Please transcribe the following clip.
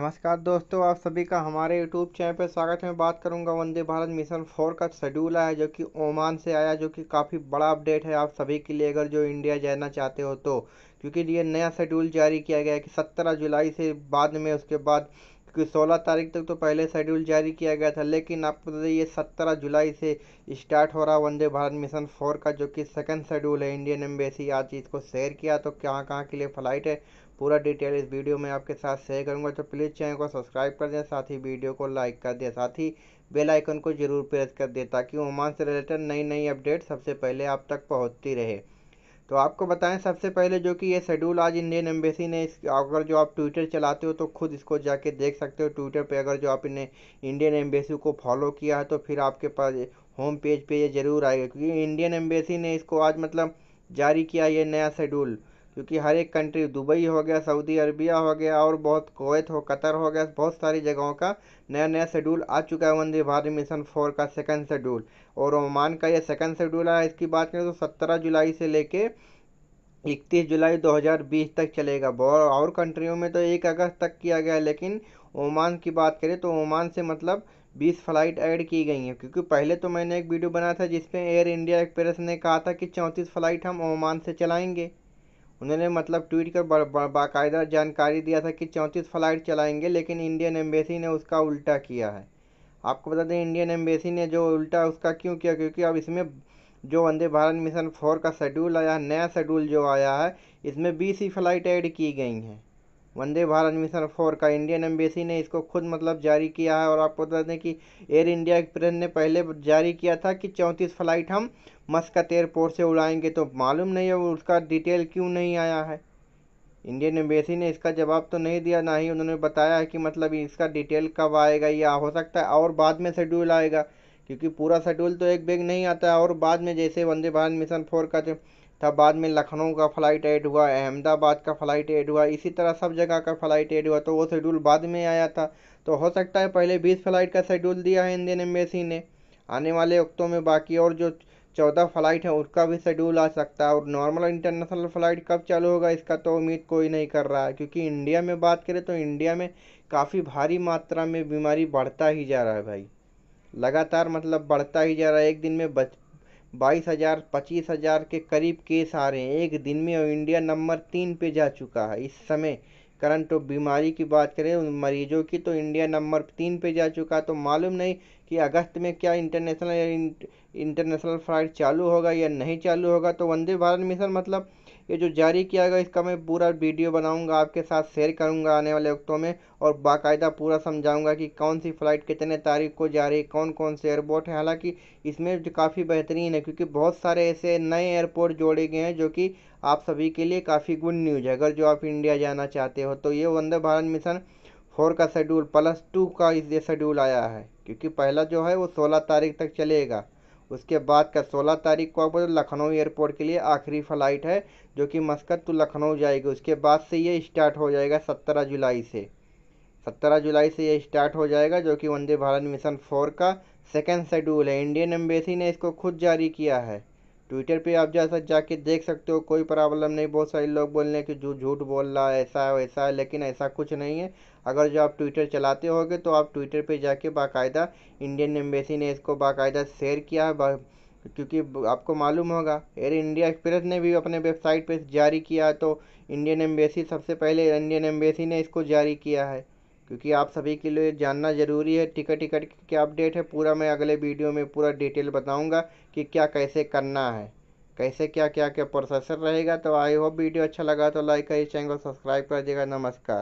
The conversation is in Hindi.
नमस्कार दोस्तों आप सभी का हमारे यूट्यूब चैनल पर स्वागत है मैं बात करूंगा वंदे भारत मिशन फोर का शेड्यूल आया जो कि ओमान से आया जो कि काफ़ी बड़ा अपडेट है आप सभी के लिए अगर जो इंडिया जाना चाहते हो तो क्योंकि ये नया शेड्यूल जारी किया गया है कि सत्रह जुलाई से बाद में उसके बाद क्योंकि 16 तारीख तक तो पहले शेड्यूल जारी किया गया था लेकिन आपको बता दें ये 17 जुलाई से स्टार्ट हो रहा वंदे भारत मिशन फोर का जो कि सेकंड शेड्यूल है इंडियन एम्बेसी आज इसको शेयर किया तो कहाँ कहाँ के लिए फ़्लाइट है पूरा डिटेल इस वीडियो में आपके साथ शेयर करूँगा तो प्लीज़ चैनल को सब्सक्राइब कर दें साथ ही वीडियो को लाइक कर दें साथ ही बेल आइकन को जरूर प्रेस कर दें ताकि ओमान से रिलेटेड नई नई अपडेट सबसे पहले आप तक पहुँचती रहे तो आपको बताएं सबसे पहले जो कि ये शेड्यूल आज इंडियन एम्बेसी ने इस अगर जो आप ट्विटर चलाते हो तो खुद इसको जाके देख सकते हो ट्विटर पे अगर जो आपने इंडियन एम्बेसी को फॉलो किया है तो फिर आपके पास होम पेज पे ये ज़रूर आएगा क्योंकि इंडियन एम्बेसी ने इसको आज मतलब जारी किया ये नया शेड्यूल क्योंकि हर एक कंट्री दुबई हो गया सऊदी अरबिया हो गया और बहुत कोवैत हो कतर हो गया बहुत सारी जगहों का नया नया शेड्यूल आ चुका है वंदे भारत मिशन फोर का सेकंड शेड्यूल और ओमान का ये सेकंड शेड्यूल आया इसकी बात करें तो सत्रह जुलाई से लेके इकतीस जुलाई 2020 तक चलेगा बहुत और कंट्रियों में तो एक अगस्त तक किया गया लेकिन ओमान की बात करें तो ओमान से मतलब बीस फ़्लाइट ऐड की गई हैं क्योंकि पहले तो मैंने एक वीडियो बनाया था जिसमें एयर इंडिया एक्सप्रेस ने कहा था कि चौंतीस फ़्लाइट हम ओमान से चलाएंगे उन्होंने मतलब ट्वीट कर बाकायदा जानकारी दिया था कि चौंतीस फ़्लाइट चलाएंगे लेकिन इंडियन एम्बेसी ने उसका उल्टा किया है आपको बता दें इंडियन एम्बेसी ने जो उल्टा उसका क्यों किया क्योंकि अब इसमें जो वंदे भारत मिशन फोर का शेड्यूल आया नया शेड्यूल जो आया है इसमें बीस ही फ्लाइट ऐड की गई हैं वंदे भारत मिशन फोर का इंडियन एम्बेसी ने इसको खुद मतलब जारी किया है और आपको बता दें कि एयर इंडिया एक्सप्रेस ने पहले जारी किया था कि चौंतीस फ्लाइट हम मस्कत एयरपोर्ट से उड़ाएंगे तो मालूम नहीं है उसका डिटेल क्यों नहीं आया है इंडियन एम्बेसी ने इसका जवाब तो नहीं दिया ना ही उन्होंने बताया है कि मतलब इसका डिटेल कब आएगा या हो सकता है और बाद में शेड्यूल आएगा क्योंकि पूरा शेड्यूल तो एक बैग नहीं आता है और बाद में जैसे वंदे भारत मिशन फोर का जो तब बाद में लखनऊ का फ़्लाइट ऐड हुआ अहमदाबाद का फ़्लाइट ऐड हुआ इसी तरह सब जगह का फ़्लाइट ऐड हुआ तो वो शेड्यूल बाद में आया था तो हो सकता है पहले बीस फ़्लाइट का शेड्यूल दिया है इंडियन एम्बेसी ने आने वाले वक्तों में बाकी और जो चौदह फ़्लाइट है उसका भी शेड्यूल आ सकता है और नॉर्मल इंटरनेशनल फ़्लाइट कब चालू होगा इसका तो उम्मीद कोई नहीं कर रहा है क्योंकि इंडिया में बात करें तो इंडिया में काफ़ी भारी मात्रा में बीमारी बढ़ता ही जा रहा है भाई लगातार मतलब बढ़ता ही जा रहा है एक दिन में बच बाईस हज़ार पच्चीस हज़ार के करीब केस आ रहे हैं एक दिन में और इंडिया नंबर तीन पे जा चुका है इस समय करंट और बीमारी की बात करें उन मरीजों की तो इंडिया नंबर तीन पे जा चुका तो मालूम नहीं कि अगस्त में क्या इंटरनेशनल इंटरनेशनल फ्लाइट चालू होगा या नहीं चालू होगा तो वंदे भारत मिशन मतलब ये जो जारी किया गया इसका मैं पूरा वीडियो बनाऊंगा आपके साथ शेयर करूंगा आने वाले वक्तों में और बाकायदा पूरा समझाऊंगा कि कौन सी फ़्लाइट कितने तारीख को जा रही है कौन कौन से एयरपोर्ट है हालांकि इसमें जो काफ़ी बेहतरीन है क्योंकि बहुत सारे ऐसे नए एयरपोर्ट जोड़े गए हैं जो कि आप सभी के लिए काफ़ी गुड न्यूज़ है अगर जो आप इंडिया जाना चाहते हो तो ये वंदे भारत मिशन फोर का शेड्यूल प्लस टू का इस शेड्यूल आया है क्योंकि पहला जो है वो सोलह तारीख तक चलेगा उसके बाद का सोलह तारीख को आपको लखनऊ एयरपोर्ट के लिए आखिरी फ़्लाइट है जो कि मस्कत टू लखनऊ जाएगी उसके बाद से ये स्टार्ट हो जाएगा सत्रह जुलाई से सत्रह जुलाई से ये स्टार्ट हो जाएगा जो कि वंदे भारत मिशन फोर का सेकेंड शेड्यूल है इंडियन एम्बेसी ने इसको खुद जारी किया है ट्विटर पे आप जैसा जाके देख सकते हो कोई प्रॉब्लम नहीं बहुत सारे लोग बोल रहे हैं कि जो झूठ बोल रहा है ऐसा है वैसा है लेकिन ऐसा कुछ नहीं है अगर जो आप ट्विटर चलाते होगे तो आप ट्विटर पे जाके बाकायदा इंडियन एम्बेसी ने इसको बाकायदा शेयर किया है क्योंकि आपको मालूम होगा एयर इंडिया एक्सप्रेस ने भी अपने वेबसाइट पर जारी किया है तो इंडियन एम्बेसी सबसे पहले इंडियन एम्बेसी ने इसको जारी किया है क्योंकि आप सभी के लिए जानना ज़रूरी है टिकट टिकट की क्या अपडेट है पूरा मैं अगले वीडियो में पूरा डिटेल बताऊंगा कि क्या कैसे करना है कैसे क्या क्या क्या प्रोसेसर रहेगा तो आई होप वीडियो अच्छा लगा तो लाइक करिए चैनल को सब्सक्राइब कर दीजिएगा नमस्कार